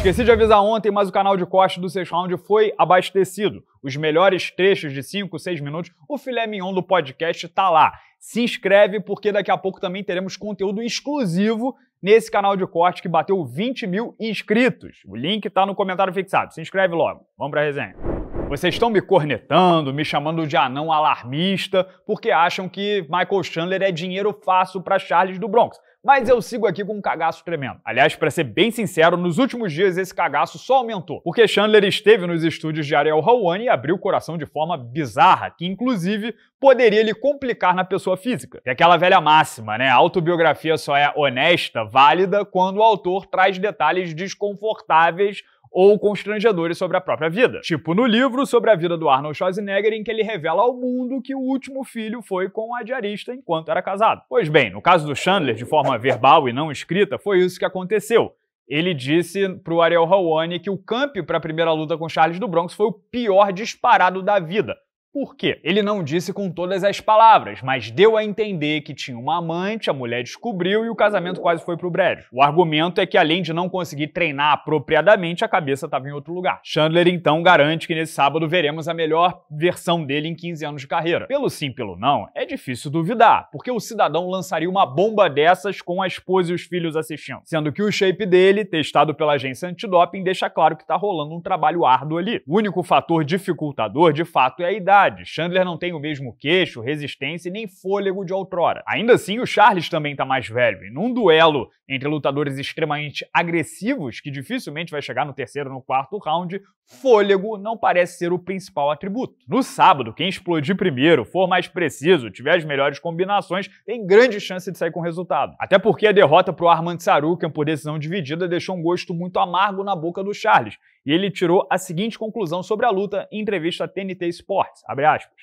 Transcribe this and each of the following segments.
Esqueci de avisar ontem, mas o canal de corte do 6 Round foi abastecido. Os melhores trechos de 5, 6 minutos, o filé mignon do podcast tá lá. Se inscreve porque daqui a pouco também teremos conteúdo exclusivo nesse canal de corte que bateu 20 mil inscritos. O link tá no comentário fixado. Se inscreve logo. Vamos pra resenha. Vocês estão me cornetando, me chamando de anão alarmista, porque acham que Michael Chandler é dinheiro fácil para Charles do Bronx mas eu sigo aqui com um cagaço tremendo. Aliás, para ser bem sincero, nos últimos dias esse cagaço só aumentou, porque Chandler esteve nos estúdios de Ariel Hawani e abriu o coração de forma bizarra, que inclusive poderia lhe complicar na pessoa física. É aquela velha máxima, né? A autobiografia só é honesta, válida, quando o autor traz detalhes desconfortáveis ou constrangedores sobre a própria vida. Tipo no livro sobre a vida do Arnold Schwarzenegger, em que ele revela ao mundo que o último filho foi com a diarista enquanto era casado. Pois bem, no caso do Chandler, de forma verbal e não escrita, foi isso que aconteceu. Ele disse pro Ariel Hawani que o camp para a primeira luta com Charles do Bronx foi o pior disparado da vida por quê? Ele não disse com todas as palavras, mas deu a entender que tinha uma amante, a mulher descobriu e o casamento quase foi pro brejo. O argumento é que além de não conseguir treinar apropriadamente, a cabeça estava em outro lugar. Chandler então garante que nesse sábado veremos a melhor versão dele em 15 anos de carreira. Pelo sim, pelo não, é difícil duvidar, porque o cidadão lançaria uma bomba dessas com a esposa e os filhos assistindo, sendo que o shape dele, testado pela agência antidoping, deixa claro que tá rolando um trabalho árduo ali. O único fator dificultador, de fato, é a idade idade, Chandler não tem o mesmo queixo, resistência nem fôlego de outrora. Ainda assim, o Charles também está mais velho, e num duelo entre lutadores extremamente agressivos, que dificilmente vai chegar no terceiro ou no quarto round, fôlego não parece ser o principal atributo. No sábado, quem explodir primeiro, for mais preciso, tiver as melhores combinações, tem grande chance de sair com resultado. Até porque a derrota para o Armand Sarukian é por decisão dividida deixou um gosto muito amargo na boca do Charles, e ele tirou a seguinte conclusão sobre a luta em entrevista à TNT Sports,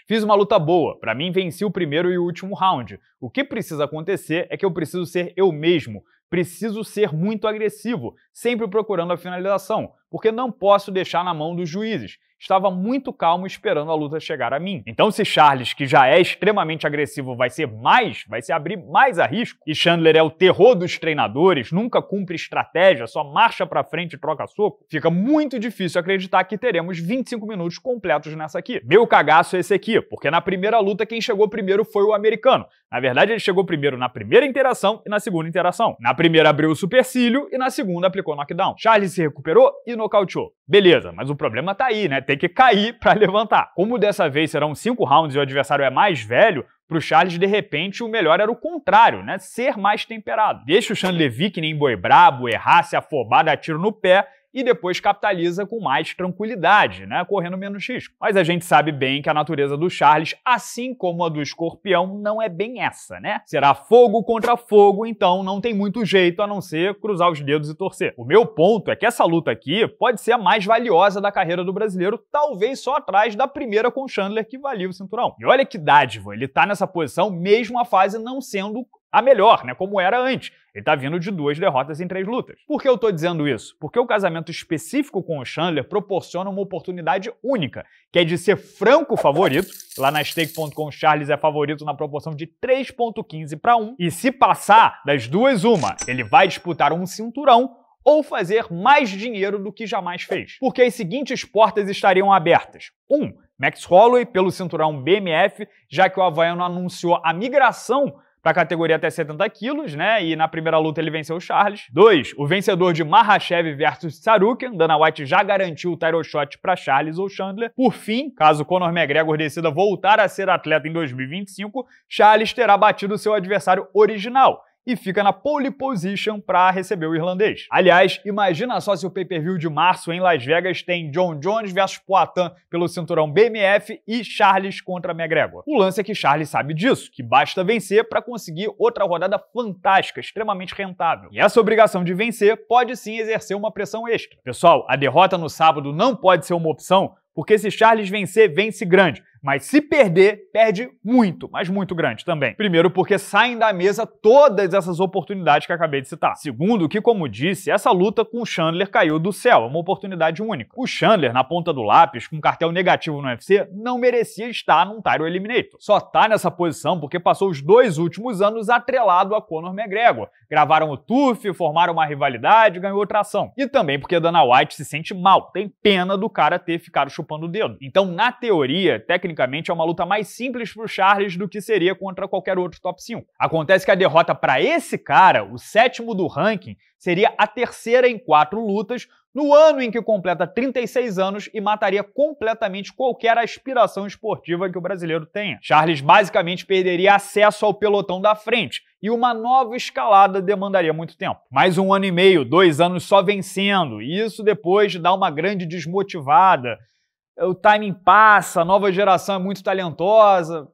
Fiz uma luta boa, para mim venci o primeiro e o último round. O que precisa acontecer é que eu preciso ser eu mesmo, Preciso ser muito agressivo, sempre procurando a finalização, porque não posso deixar na mão dos juízes. Estava muito calmo esperando a luta chegar a mim. Então, se Charles, que já é extremamente agressivo, vai ser mais, vai se abrir mais a risco, e Chandler é o terror dos treinadores, nunca cumpre estratégia, só marcha pra frente e troca soco, fica muito difícil acreditar que teremos 25 minutos completos nessa aqui. Meu cagaço é esse aqui, porque na primeira luta quem chegou primeiro foi o americano. Na verdade, ele chegou primeiro na primeira interação e na segunda interação. Na primeira abriu o supercílio e na segunda aplicou knockdown. Charles se recuperou e nocauteou. Beleza, mas o problema tá aí, né? Tem que cair para levantar. Como dessa vez serão cinco rounds e o adversário é mais velho, para o Charles, de repente, o melhor era o contrário, né? Ser mais temperado. Deixa o Chandler Vick nem boi brabo, errar, se afobar, dar tiro no pé e depois capitaliza com mais tranquilidade, né, correndo menos risco. Mas a gente sabe bem que a natureza do Charles, assim como a do escorpião, não é bem essa, né? Será fogo contra fogo, então não tem muito jeito a não ser cruzar os dedos e torcer. O meu ponto é que essa luta aqui pode ser a mais valiosa da carreira do brasileiro, talvez só atrás da primeira com Chandler que valia o cinturão. E olha que dádiva, ele tá nessa posição mesmo a fase não sendo a melhor, né, como era antes. Ele tá vindo de duas derrotas em três lutas. Por que eu tô dizendo isso? Porque o casamento específico com o Chandler proporciona uma oportunidade única, que é de ser franco favorito. Lá na stake.com, Charles é favorito na proporção de 3,15 para 1. E se passar das duas, uma, ele vai disputar um cinturão ou fazer mais dinheiro do que jamais fez. Porque as seguintes portas estariam abertas. 1. Um, Max Holloway pelo cinturão BMF, já que o havaiano anunciou a migração para a categoria até 70 quilos, né? E na primeira luta ele venceu o Charles. 2. O vencedor de Mahashev versus Sarukian. Dana White já garantiu o title shot para Charles ou Chandler. Por fim, caso Conor McGregor decida voltar a ser atleta em 2025, Charles terá batido seu adversário original, e fica na pole position para receber o irlandês. Aliás, imagina só se o pay-per-view de março em Las Vegas tem John Jones versus Poitin pelo cinturão BMF e Charles contra McGregor. O lance é que Charles sabe disso, que basta vencer para conseguir outra rodada fantástica, extremamente rentável. E essa obrigação de vencer pode sim exercer uma pressão extra. Pessoal, a derrota no sábado não pode ser uma opção, porque se Charles vencer, vence grande mas se perder, perde muito, mas muito grande também. Primeiro, porque saem da mesa todas essas oportunidades que acabei de citar. Segundo, que, como disse, essa luta com o Chandler caiu do céu, é uma oportunidade única. O Chandler, na ponta do lápis, com cartel negativo no UFC, não merecia estar num Tyro Eliminator. Só tá nessa posição porque passou os dois últimos anos atrelado a Conor McGregor. Gravaram o TUF, formaram uma rivalidade, ganhou tração. E também porque Dana White se sente mal, tem pena do cara ter ficado chupando o dedo. Então, na teoria, técnica tecnicamente é uma luta mais simples para o Charles do que seria contra qualquer outro top 5. Acontece que a derrota para esse cara, o sétimo do ranking, seria a terceira em quatro lutas no ano em que completa 36 anos e mataria completamente qualquer aspiração esportiva que o brasileiro tenha. Charles basicamente perderia acesso ao pelotão da frente e uma nova escalada demandaria muito tempo. Mais um ano e meio, dois anos só vencendo, e isso depois dá uma grande desmotivada o timing passa, a nova geração é muito talentosa.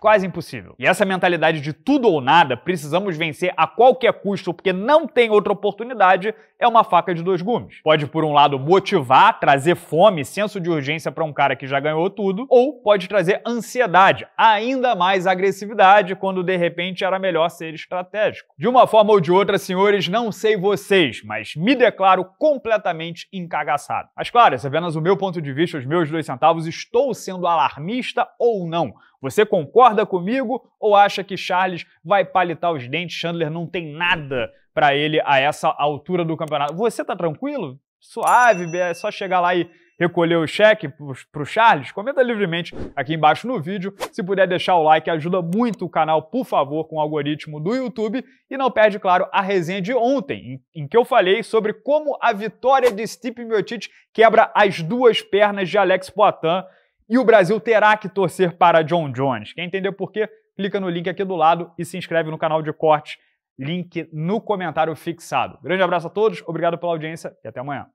Quase impossível. E essa mentalidade de tudo ou nada, precisamos vencer a qualquer custo porque não tem outra oportunidade, é uma faca de dois gumes. Pode, por um lado, motivar, trazer fome, senso de urgência para um cara que já ganhou tudo, ou pode trazer ansiedade, ainda mais agressividade, quando de repente era melhor ser estratégico. De uma forma ou de outra, senhores, não sei vocês, mas me declaro completamente encagaçado. Mas claro, esse é apenas o meu ponto de vista, os meus dois centavos, estou sendo alarmista ou não. Você concorda comigo ou acha que Charles vai palitar os dentes? Chandler não tem nada para ele a essa altura do campeonato. Você tá tranquilo? Suave, é só chegar lá e recolher o cheque para o Charles? Comenta livremente aqui embaixo no vídeo. Se puder deixar o like, ajuda muito o canal, por favor, com o algoritmo do YouTube. E não perde, claro, a resenha de ontem, em, que eu falei sobre como a vitória de Stipe Miocic quebra as duas pernas de Alex Poitin e o Brasil terá que torcer para John Jones. Quem entendeu por quê? Clica no link aqui do lado e se inscreve no canal de corte. Link no comentário fixado. Grande abraço a todos, obrigado pela audiência e até amanhã.